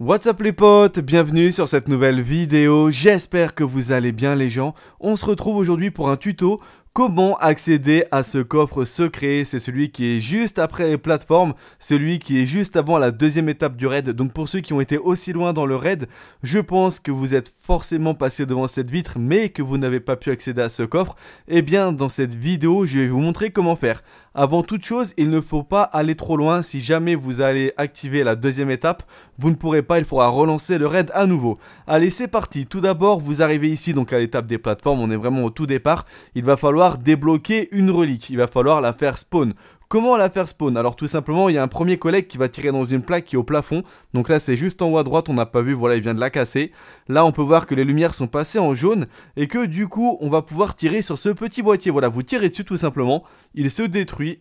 What's up les potes, bienvenue sur cette nouvelle vidéo, j'espère que vous allez bien les gens. On se retrouve aujourd'hui pour un tuto Comment accéder à ce coffre secret C'est celui qui est juste après les plateformes, celui qui est juste avant la deuxième étape du raid. Donc pour ceux qui ont été aussi loin dans le raid, je pense que vous êtes forcément passé devant cette vitre mais que vous n'avez pas pu accéder à ce coffre. Et eh bien dans cette vidéo, je vais vous montrer comment faire. Avant toute chose, il ne faut pas aller trop loin. Si jamais vous allez activer la deuxième étape, vous ne pourrez pas, il faudra relancer le raid à nouveau. Allez, c'est parti. Tout d'abord, vous arrivez ici donc à l'étape des plateformes. On est vraiment au tout départ. Il va falloir débloquer une relique. Il va falloir la faire spawn. Comment la faire spawn Alors tout simplement, il y a un premier collègue qui va tirer dans une plaque qui est au plafond. Donc là, c'est juste en haut à droite, on n'a pas vu, voilà, il vient de la casser. Là, on peut voir que les lumières sont passées en jaune et que du coup, on va pouvoir tirer sur ce petit boîtier. Voilà, vous tirez dessus tout simplement, il se détruit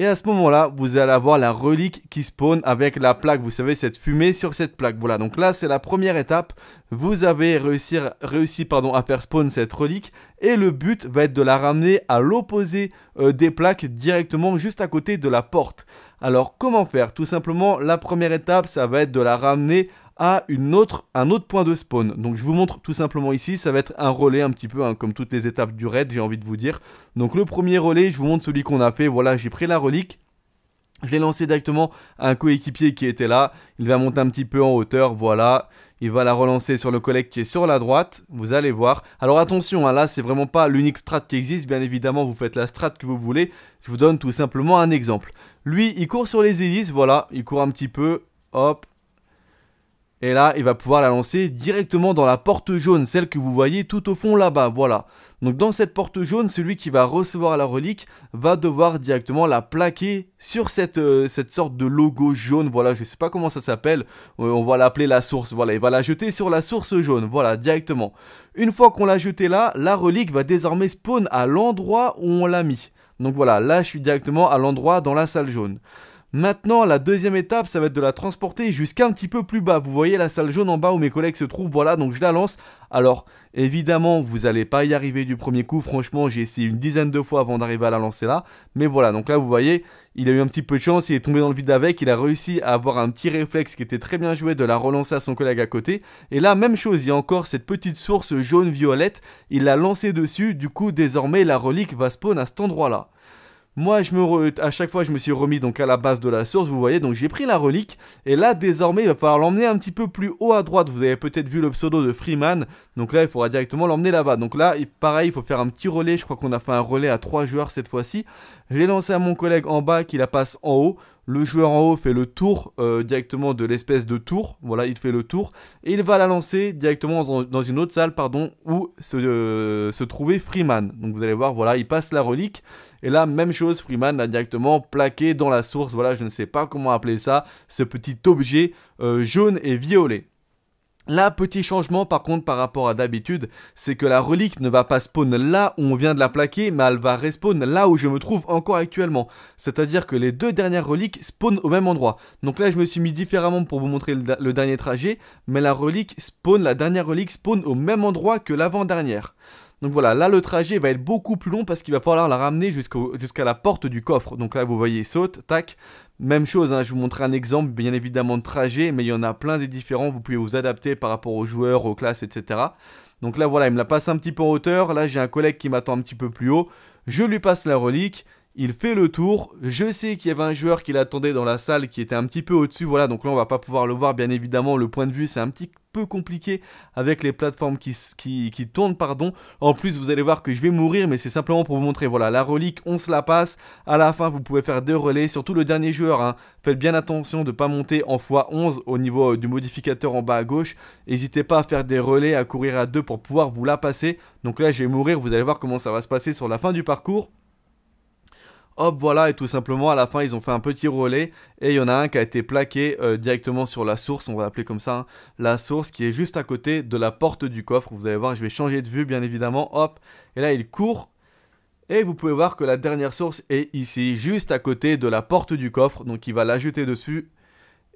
et à ce moment-là, vous allez avoir la relique qui spawn avec la plaque. Vous savez, cette fumée sur cette plaque. Voilà, donc là, c'est la première étape. Vous avez réussi, à faire spawn cette relique. Et le but va être de la ramener à l'opposé euh, des plaques, directement juste à côté de la porte. Alors, comment faire Tout simplement, la première étape, ça va être de la ramener à un autre point de spawn. Donc je vous montre tout simplement ici, ça va être un relais un petit peu, hein, comme toutes les étapes du raid, j'ai envie de vous dire. Donc le premier relais, je vous montre celui qu'on a fait, voilà, j'ai pris la relique. Je l'ai lancé directement à un coéquipier qui était là. Il va monter un petit peu en hauteur, voilà. Il va la relancer sur le collègue qui est sur la droite, vous allez voir. Alors attention, hein, là c'est vraiment pas l'unique strat qui existe, bien évidemment vous faites la strat que vous voulez. Je vous donne tout simplement un exemple. Lui, il court sur les hélices, voilà, il court un petit peu, hop, et là, il va pouvoir la lancer directement dans la porte jaune, celle que vous voyez tout au fond là-bas, voilà. Donc dans cette porte jaune, celui qui va recevoir la relique va devoir directement la plaquer sur cette, euh, cette sorte de logo jaune, voilà, je sais pas comment ça s'appelle, euh, on va l'appeler la source, voilà, il va la jeter sur la source jaune, voilà, directement. Une fois qu'on l'a jetée là, la relique va désormais spawn à l'endroit où on l'a mis. Donc voilà, là je suis directement à l'endroit dans la salle jaune. Maintenant, la deuxième étape, ça va être de la transporter jusqu'à un petit peu plus bas. Vous voyez la salle jaune en bas où mes collègues se trouvent, voilà, donc je la lance. Alors, évidemment, vous n'allez pas y arriver du premier coup. Franchement, j'ai essayé une dizaine de fois avant d'arriver à la lancer là. Mais voilà, donc là, vous voyez, il a eu un petit peu de chance, il est tombé dans le vide avec, il a réussi à avoir un petit réflexe qui était très bien joué de la relancer à son collègue à côté. Et là, même chose, il y a encore cette petite source jaune-violette, il l'a lancé dessus, du coup, désormais, la relique va spawn à cet endroit-là. Moi, je me à chaque fois, je me suis remis donc à la base de la source, vous voyez, donc j'ai pris la relique, et là, désormais, il va falloir l'emmener un petit peu plus haut à droite. Vous avez peut-être vu le pseudo de Freeman, donc là, il faudra directement l'emmener là-bas. Donc là, pareil, il faut faire un petit relais, je crois qu'on a fait un relais à 3 joueurs cette fois-ci. Je l'ai lancé à mon collègue en bas, qui la passe en haut le joueur en haut fait le tour euh, directement de l'espèce de tour, voilà, il fait le tour, et il va la lancer directement dans une autre salle, pardon, où se, euh, se trouvait Freeman. Donc vous allez voir, voilà, il passe la relique, et là, même chose, Freeman l'a directement plaqué dans la source, voilà, je ne sais pas comment appeler ça, ce petit objet euh, jaune et violet. Là, petit changement par contre par rapport à d'habitude, c'est que la relique ne va pas spawn là où on vient de la plaquer, mais elle va respawn là où je me trouve encore actuellement. C'est-à-dire que les deux dernières reliques spawn au même endroit. Donc là, je me suis mis différemment pour vous montrer le, le dernier trajet, mais la relique spawn, la dernière relique spawn au même endroit que l'avant-dernière. Donc voilà, là le trajet va être beaucoup plus long parce qu'il va falloir la ramener jusqu'à la porte du coffre. Donc là vous voyez, saute, tac. Même chose, hein, je vous montre un exemple bien évidemment de trajet, mais il y en a plein des différents, vous pouvez vous adapter par rapport aux joueurs, aux classes, etc. Donc là voilà, il me la passe un petit peu en hauteur, là j'ai un collègue qui m'attend un petit peu plus haut, je lui passe la relique, il fait le tour. Je sais qu'il y avait un joueur qui l'attendait dans la salle qui était un petit peu au-dessus. Voilà, donc là on va pas pouvoir le voir bien évidemment. Le point de vue c'est un petit peu compliqué avec les plateformes qui, qui, qui tournent. Pardon. En plus, vous allez voir que je vais mourir, mais c'est simplement pour vous montrer. Voilà, la relique, on se la passe. À la fin, vous pouvez faire des relais, surtout le dernier joueur. Hein. Faites bien attention de pas monter en x11 au niveau euh, du modificateur en bas à gauche. N'hésitez pas à faire des relais, à courir à deux pour pouvoir vous la passer. Donc là, je vais mourir, vous allez voir comment ça va se passer sur la fin du parcours hop voilà, et tout simplement à la fin ils ont fait un petit relais, et il y en a un qui a été plaqué euh, directement sur la source, on va l'appeler comme ça, hein. la source qui est juste à côté de la porte du coffre, vous allez voir, je vais changer de vue bien évidemment, hop, et là il court, et vous pouvez voir que la dernière source est ici, juste à côté de la porte du coffre, donc il va l'ajouter dessus,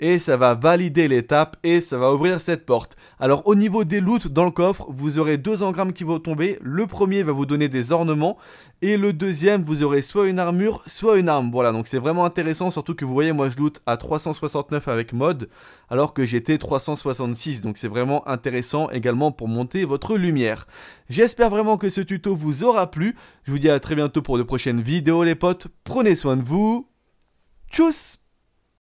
et ça va valider l'étape et ça va ouvrir cette porte. Alors au niveau des loots dans le coffre, vous aurez deux engrammes qui vont tomber. Le premier va vous donner des ornements et le deuxième, vous aurez soit une armure, soit une arme. Voilà, donc c'est vraiment intéressant, surtout que vous voyez, moi je loot à 369 avec mode, alors que j'étais 366. Donc c'est vraiment intéressant également pour monter votre lumière. J'espère vraiment que ce tuto vous aura plu. Je vous dis à très bientôt pour de prochaines vidéos les potes. Prenez soin de vous. Tchuss